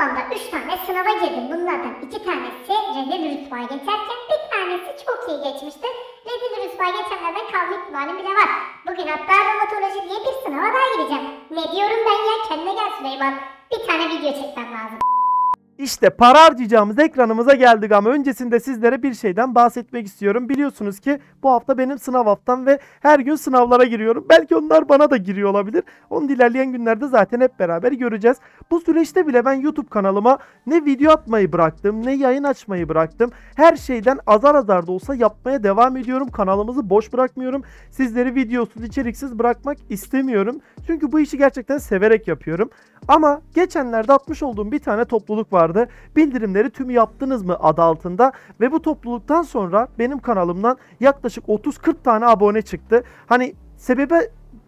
toplamda 3 tane sınava girdim. Bunlardan 2 tanesi Redil Rütba'ya geçerken bir tanesi çok iyi geçmişti. Redil Rütba'ya geçenlerden kalma ihtimalim bile var. Bugün hatta romatoloji diye bir sınava daha gireceğim. Ne diyorum ben ya kendine gel Süleyman. Bir tane video çekmem lazım. İşte para harcayacağımız ekranımıza geldik ama öncesinde sizlere bir şeyden bahsetmek istiyorum. Biliyorsunuz ki bu hafta benim sınav haftam ve her gün sınavlara giriyorum. Belki onlar bana da giriyor olabilir. Onu ilerleyen günlerde zaten hep beraber göreceğiz. Bu süreçte bile ben YouTube kanalıma ne video atmayı bıraktım ne yayın açmayı bıraktım. Her şeyden azar azar da olsa yapmaya devam ediyorum. Kanalımızı boş bırakmıyorum. Sizleri videosuz içeriksiz bırakmak istemiyorum. Çünkü bu işi gerçekten severek yapıyorum. Ama geçenlerde atmış olduğum bir tane topluluk vardı vardı. Bildirimleri tüm yaptınız mı adı altında ve bu topluluktan sonra benim kanalımdan yaklaşık 30-40 tane abone çıktı. Hani sebebe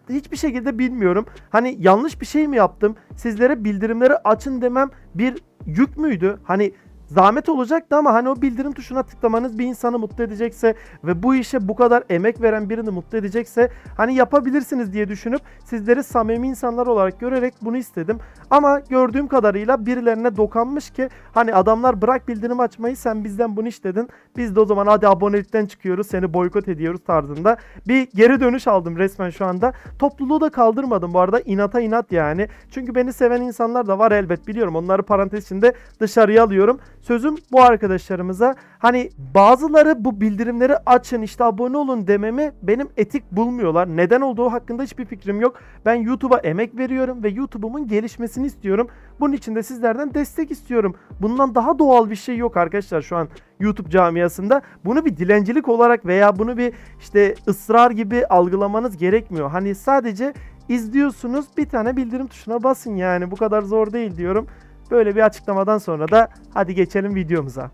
hiçbir şekilde bilmiyorum. Hani yanlış bir şey mi yaptım? Sizlere bildirimleri açın demem bir yük müydü? Hani Zahmet olacaktı ama hani o bildirim tuşuna tıklamanız bir insanı mutlu edecekse ve bu işe bu kadar emek veren birini mutlu edecekse hani yapabilirsiniz diye düşünüp sizleri samimi insanlar olarak görerek bunu istedim. Ama gördüğüm kadarıyla birilerine dokanmış ki hani adamlar bırak bildirim açmayı sen bizden bunu istedin. Biz de o zaman hadi abonelikten çıkıyoruz seni boykot ediyoruz tarzında bir geri dönüş aldım resmen şu anda. Topluluğu da kaldırmadım bu arada inata inat yani. Çünkü beni seven insanlar da var elbet biliyorum. Onları parantez içinde dışarıya alıyorum. Sözüm bu arkadaşlarımıza. Hani bazıları bu bildirimleri açın işte abone olun dememi benim etik bulmuyorlar. Neden olduğu hakkında hiçbir fikrim yok. Ben YouTube'a emek veriyorum ve YouTube'umun gelişmesini istiyorum. Bunun için de sizlerden destek istiyorum. Bundan daha doğal bir şey yok arkadaşlar şu an YouTube camiasında. Bunu bir dilencilik olarak veya bunu bir işte ısrar gibi algılamanız gerekmiyor. Hani sadece izliyorsunuz bir tane bildirim tuşuna basın yani bu kadar zor değil diyorum. Böyle bir açıklamadan sonra da hadi geçelim videomuza.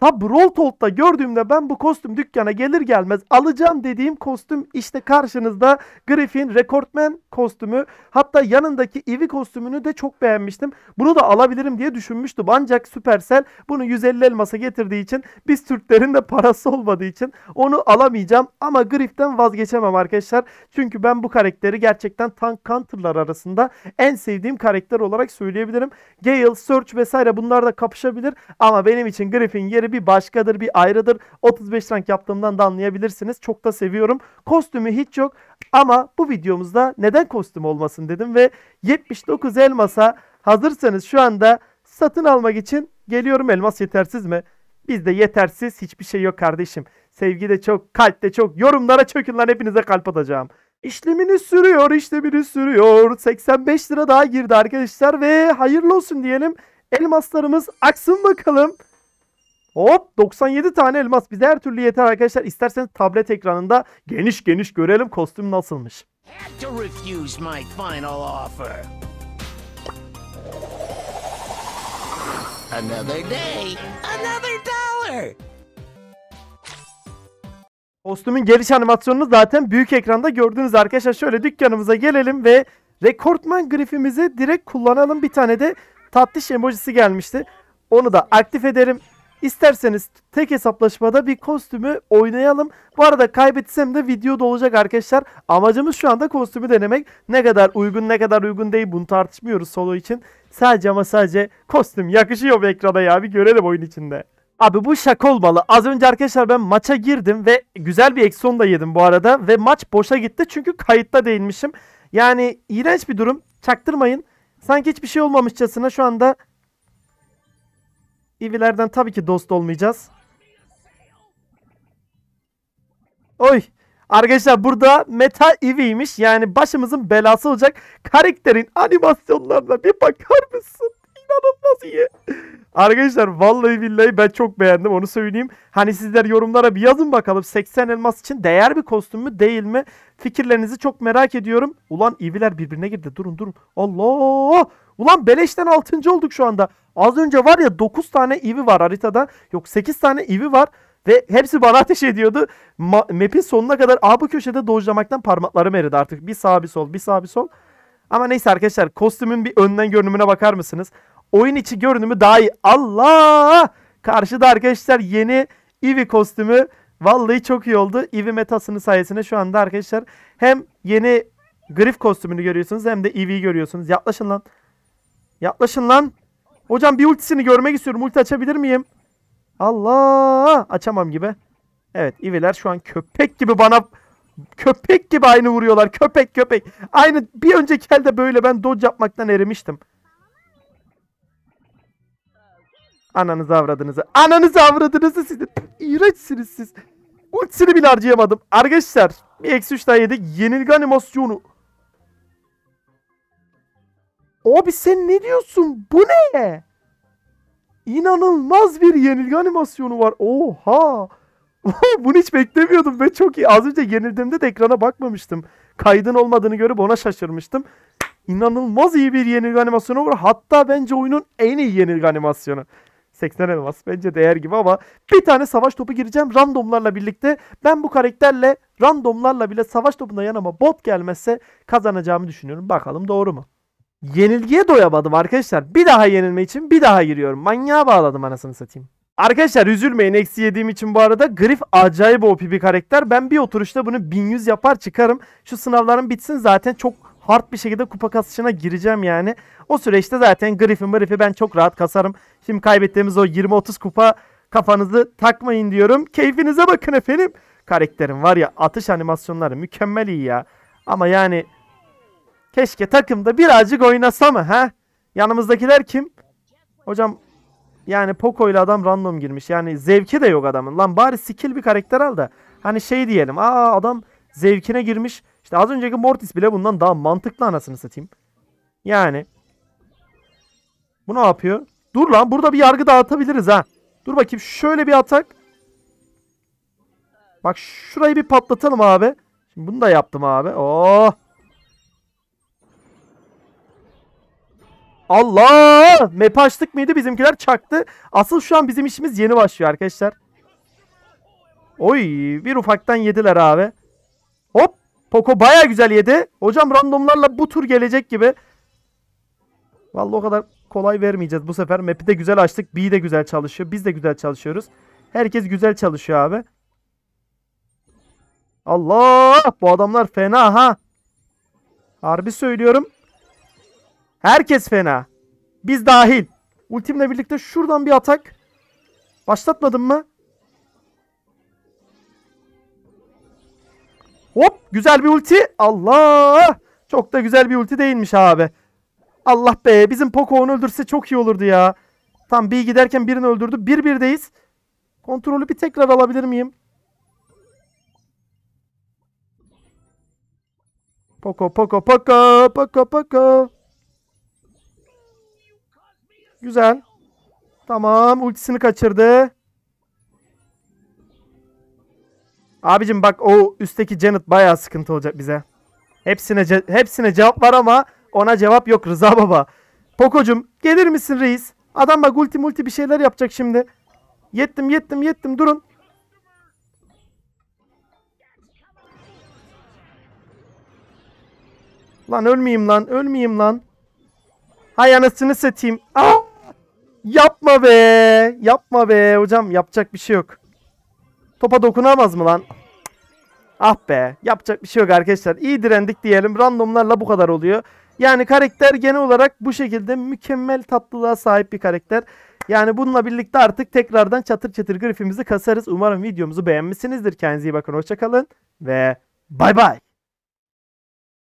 Ta Broltold'da gördüğümde ben bu kostüm dükkana gelir gelmez alacağım dediğim kostüm işte karşınızda Griffin Recordman kostümü. Hatta yanındaki Eevee kostümünü de çok beğenmiştim. Bunu da alabilirim diye düşünmüştüm. Ancak Supercell bunu 150 elmasa getirdiği için biz Türklerin de parası olmadığı için onu alamayacağım. Ama Griff'ten vazgeçemem arkadaşlar. Çünkü ben bu karakteri gerçekten tank counterlar arasında en sevdiğim karakter olarak söyleyebilirim. Gale, Surge vesaire bunlar da kapışabilir. Ama benim için Griffin yeri bir başkadır, bir ayrıdır. 35 rank yaptığımdan da anlayabilirsiniz. Çok da seviyorum. Kostümü hiç yok ama bu videomuzda neden kostüm olmasın dedim ve 79 elmasa hazırsanız şu anda satın almak için geliyorum. Elmas yetersiz mi? Bizde yetersiz hiçbir şey yok kardeşim. Sevgi de çok, kalp de çok. Yorumlara çökün lan hepinize kalp atacağım. İşlemini sürüyor, işlemini sürüyor. 85 lira daha girdi arkadaşlar ve hayırlı olsun diyelim. Elmaslarımız aksın bakalım. Hop 97 tane elmas bize her türlü yeter arkadaşlar. İsterseniz tablet ekranında geniş geniş görelim kostüm nasılmış. Kostümün geliş animasyonunu zaten büyük ekranda gördünüz arkadaşlar. Şöyle dükkanımıza gelelim ve Rekortman grifimizi direkt kullanalım. Bir tane de tatlış emojisi gelmişti. Onu da aktif ederim. İsterseniz tek hesaplaşmada bir kostümü oynayalım. Bu arada kaybetsem de videoda olacak arkadaşlar. Amacımız şu anda kostümü denemek. Ne kadar uygun ne kadar uygun değil bunu tartışmıyoruz solo için. Sadece ama sadece kostüm yakışıyor bu ekrana ya bir görelim oyun içinde. Abi bu şaka olmalı. Az önce arkadaşlar ben maça girdim ve güzel bir ekson da yedim bu arada. Ve maç boşa gitti çünkü kayıtta değinmişim. Yani iğrenç bir durum. Çaktırmayın. Sanki hiçbir şey olmamışçasına şu anda İvilerden tabii ki dost olmayacağız. Oy. Arkadaşlar burada meta Eevee'ymiş. Yani başımızın belası olacak. Karakterin animasyonlarına bir bakar mısın? İnanılmaz iyi. Arkadaşlar vallahi billahi ben çok beğendim onu söyleyeyim. Hani sizler yorumlara bir yazın bakalım 80 elmas için değer bir kostüm mü değil mi? Fikirlerinizi çok merak ediyorum. Ulan iviler birbirine girdi. Durun durun. Allah! Ulan beleşten 6. olduk şu anda. Az önce var ya 9 tane ivi var haritada. Yok 8 tane ivi var. Ve hepsi bana ateş ediyordu. Ma map'in sonuna kadar A bu köşede dojlamaktan parmaklarım eridi artık. Bir sağ bir sol bir sağ bir sol. Ama neyse arkadaşlar kostümün bir önden görünümüne bakar mısınız? Oyun içi görünümü daha iyi. Allah! Karşıda arkadaşlar yeni Eevee kostümü. Vallahi çok iyi oldu. Eevee metasını sayesinde şu anda arkadaşlar hem yeni Grif kostümünü görüyorsunuz hem de Eevee'yi görüyorsunuz. Yaklaşın lan. Yaklaşın lan. Hocam bir ultisini görmek istiyorum. Ulti açabilir miyim? Allah! Açamam gibi. Evet Eevee'ler şu an köpek gibi bana köpek gibi aynı vuruyorlar. Köpek köpek. Aynı bir önceki elde böyle ben dodge yapmaktan erimiştim. Ananızı avradınızı. Ananızı avradınızı siz. İğrençsiniz siz. Ultisini bile harcayamadım. Arkadaşlar bir eksi üç daha yedik. Yenilgi animasyonu. Abi sen ne diyorsun? Bu ne? İnanılmaz bir yenilgi animasyonu var. Oha. Bunu hiç beklemiyordum ve çok iyi. Az önce yenildiğimde de ekrana bakmamıştım. Kaydın olmadığını görüp ona şaşırmıştım. İnanılmaz iyi bir yenilgi animasyonu var. Hatta bence oyunun en iyi yenilgi animasyonu. 80 elmas bence değer gibi ama bir tane savaş topu gireceğim randomlarla birlikte. Ben bu karakterle randomlarla bile savaş topuna yanıma bot gelmezse kazanacağımı düşünüyorum. Bakalım doğru mu? Yenilgiye doyamadım arkadaşlar. Bir daha yenilme için bir daha giriyorum. Manyağa bağladım anasını satayım. Arkadaşlar üzülmeyin eksi yediğim için bu arada grif acayip OP bir karakter. Ben bir oturuşta bunu 1100 yapar çıkarım. Şu sınavların bitsin zaten çok hard bir şekilde kupa kasışına gireceğim yani. O süreçte zaten Griffin Griff'i ben çok rahat kasarım. Şimdi kaybettiğimiz o 20-30 kupa kafanızı takmayın diyorum. Keyfinize bakın efendim. Karakterim var ya atış animasyonları mükemmel iyi ya. Ama yani keşke takımda birazcık oynasa mı ha? Yanımızdakiler kim? Hocam yani Poco ile adam random girmiş. Yani zevki de yok adamın. Lan bari skill bir karakter al da. Hani şey diyelim. Aa adam zevkine girmiş. İşte az önceki Mortis bile bundan daha mantıklı anasını satayım. Yani. Bu ne yapıyor? Dur lan burada bir yargı dağıtabiliriz ha. Dur bakayım şöyle bir atak. Bak şurayı bir patlatalım abi. Şimdi bunu da yaptım abi. Oh. Allah! Map açtık mıydı? Bizimkiler çaktı. Asıl şu an bizim işimiz yeni başlıyor arkadaşlar. Oy bir ufaktan yediler abi. Poco baya güzel yedi. Hocam randomlarla bu tur gelecek gibi. Vallahi o kadar kolay vermeyeceğiz bu sefer. Map'i de güzel açtık. B de güzel çalışıyor. Biz de güzel çalışıyoruz. Herkes güzel çalışıyor abi. Allah! Bu adamlar fena ha. Harbi söylüyorum. Herkes fena. Biz dahil. Ultimle birlikte şuradan bir atak. Başlatmadın mı? Güzel bir ulti. Allah! Çok da güzel bir ulti değilmiş abi. Allah be bizim Poco onu öldürse çok iyi olurdu ya. Tam bir giderken birini öldürdü. 1 Bir birdeyiz. Kontrolü bir tekrar alabilir miyim? Poco Poco Poco Poco Poco. Güzel. Tamam ultisini kaçırdı. Abicim bak o üstteki Janet bayağı sıkıntı olacak bize. Hepsine ce hepsine cevap var ama ona cevap yok Rıza baba. Pokocum gelir misin reis? Adam bak ulti multi bir şeyler yapacak şimdi. Yettim yettim yettim durun. Lan ölmeyeyim lan ölmeyeyim lan. Hay anasını satayım. Aa! Yapma be. Yapma be hocam yapacak bir şey yok. Topa dokunamaz mı lan? Ah be. Yapacak bir şey yok arkadaşlar. İyi direndik diyelim. Randomlarla bu kadar oluyor. Yani karakter genel olarak bu şekilde mükemmel tatlılığa sahip bir karakter. Yani bununla birlikte artık tekrardan çatır çatır grifimizi kasarız. Umarım videomuzu beğenmişsinizdir. Kendinize iyi bakın. Hoşçakalın ve bay bay.